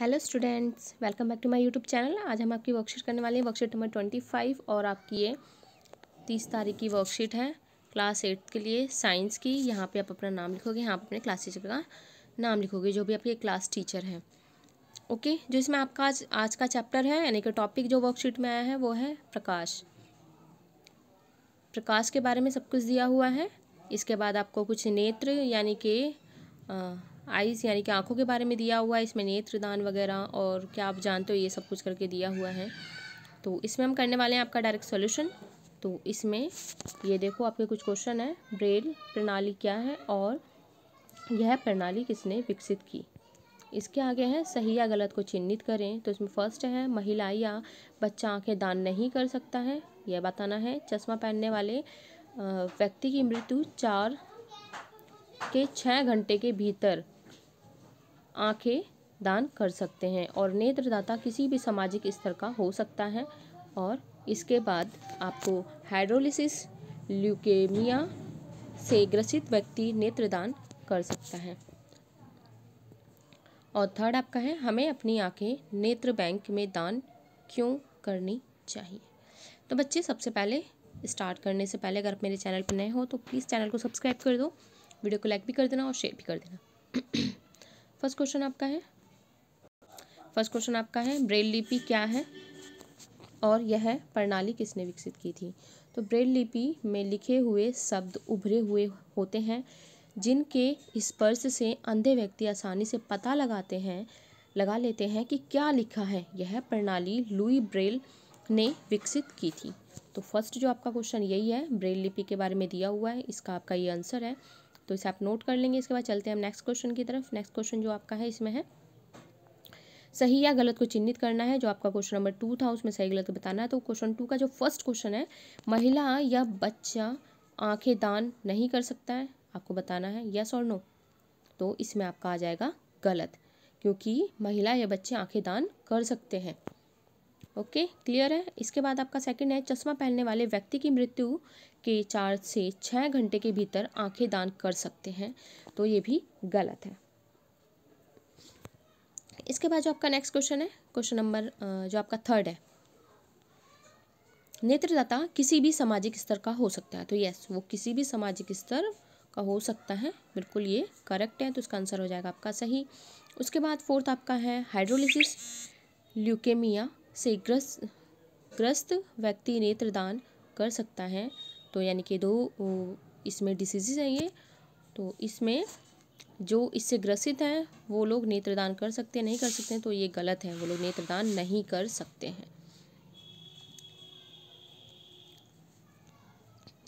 hello students welcome back to my YouTube channel आज हम आपकी वर्कशीट करने वाले हैं वर्कशीट नंबर ट्वेंटी फाइव और आपकी ये तीस तारीख की वर्कशीट है क्लास एट के लिए साइंस की यहाँ पे आप अपना नाम लिखोगे यहाँ अपने क्लास टीचर का नाम लिखोगे जो भी आपके क्लास टीचर हैं ओके जो इसमें आपका आज आज का चैप्टर है यानी कि टॉपिक जो वर्कशीट में आया है वो है प्रकाश प्रकाश के बारे में सब कुछ दिया हुआ है इसके बाद आपको कुछ नेत्र यानी कि आईज यानी कि आँखों के बारे में दिया हुआ है इसमें नेत्रदान वगैरह और क्या आप जानते हो ये सब कुछ करके दिया हुआ है तो इसमें हम करने वाले हैं आपका डायरेक्ट सॉल्यूशन तो इसमें ये देखो आपके कुछ क्वेश्चन है ब्रेल प्रणाली क्या है और यह प्रणाली किसने विकसित की इसके आगे है सही या गलत को चिन्हित करें तो इसमें फर्स्ट है महिला या बच्चा आंखें दान नहीं कर सकता है यह बताना है चश्मा पहनने वाले व्यक्ति की मृत्यु चार के छः घंटे के भीतर आँखें दान कर सकते हैं और नेत्रदाता किसी भी सामाजिक स्तर का हो सकता है और इसके बाद आपको हाइड्रोलिसिस ल्यूकेमिया से ग्रसित व्यक्ति नेत्रदान कर सकता है और थर्ड आपका है हमें अपनी आंखें नेत्र बैंक में दान क्यों करनी चाहिए तो बच्चे सबसे पहले स्टार्ट करने से पहले अगर आप मेरे चैनल पर नए हो तो प्लीज़ चैनल को सब्सक्राइब कर दो वीडियो को लाइक भी कर देना और शेयर भी कर देना फर्स्ट क्वेश्चन आपका है फर्स्ट क्वेश्चन आपका है ब्रेल लिपि क्या है और यह प्रणाली किसने विकसित की थी तो ब्रेल लिपि में लिखे हुए शब्द उभरे हुए होते हैं जिनके स्पर्श से अंधे व्यक्ति आसानी से पता लगाते हैं लगा लेते हैं कि क्या लिखा है यह प्रणाली लुई ब्रेल ने विकसित की थी तो फर्स्ट जो आपका क्वेश्चन यही है ब्रेल लिपि के बारे में दिया हुआ है इसका आपका ये आंसर है तो इसे आप नोट कर लेंगे इसके बाद चलते हैं हम नेक्स्ट क्वेश्चन की तरफ नेक्स्ट क्वेश्चन जो आपका है इसमें है सही या गलत को चिन्हित करना है जो आपका क्वेश्चन नंबर टू था उसमें सही गलत बताना है तो क्वेश्चन टू का जो फर्स्ट क्वेश्चन है महिला या बच्चा आंखें दान नहीं कर सकता है आपको बताना है यस और नो तो इसमें आपका आ जाएगा गलत क्योंकि महिला या बच्चे आंखें दान कर सकते हैं ओके क्लियर है इसके बाद आपका सेकंड है चश्मा पहनने वाले व्यक्ति की मृत्यु के चार से छः घंटे के भीतर आंखें दान कर सकते हैं तो ये भी गलत है इसके बाद जो आपका नेक्स्ट क्वेश्चन है क्वेश्चन नंबर जो आपका थर्ड है नेत्रदाता किसी भी सामाजिक स्तर का हो सकता है तो यस वो किसी भी सामाजिक स्तर का हो सकता है बिल्कुल ये करेक्ट है तो इसका आंसर हो जाएगा आपका सही उसके बाद फोर्थ आपका है हाइड्रोलिसिस ल्यूकेमिया से ग्रस्त ग्रस्त व्यक्ति नेत्रदान कर सकता है तो यानी कि दो इसमें डिसीजेज हैं ये तो इसमें जो इससे ग्रसित हैं वो लोग नेत्रदान कर सकते नहीं कर सकते तो ये गलत है वो लोग नेत्रदान नहीं कर सकते हैं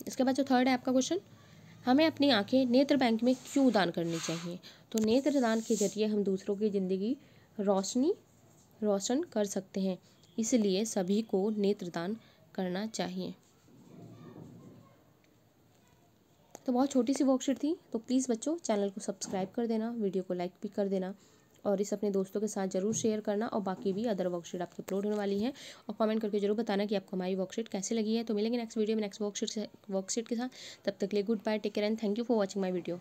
इसके बाद जो थर्ड है आपका क्वेश्चन हमें अपनी आंखें नेत्र बैंक में क्यों दान करनी चाहिए तो नेत्रदान के जरिए हम दूसरों की ज़िंदगी रोशनी रोशन कर सकते हैं इसलिए सभी को नेत्रदान करना चाहिए तो बहुत छोटी सी वर्कशीट थी तो प्लीज़ बच्चों चैनल को सब्सक्राइब कर देना वीडियो को लाइक भी कर देना और इस अपने दोस्तों के साथ जरूर शेयर करना और बाकी भी अदर वर्कशीट आपकी अपलोड होने वाली है और कमेंट करके जरूर बताना कि आपको हमारी वर्कशीट कैसे लगी है तो मिलेंगे नेक्स्ट वीडियो में नेक्स्ट वर्कशीट वर्कशीट के साथ तब तक के लिए goodbye take care and thank you for watching my video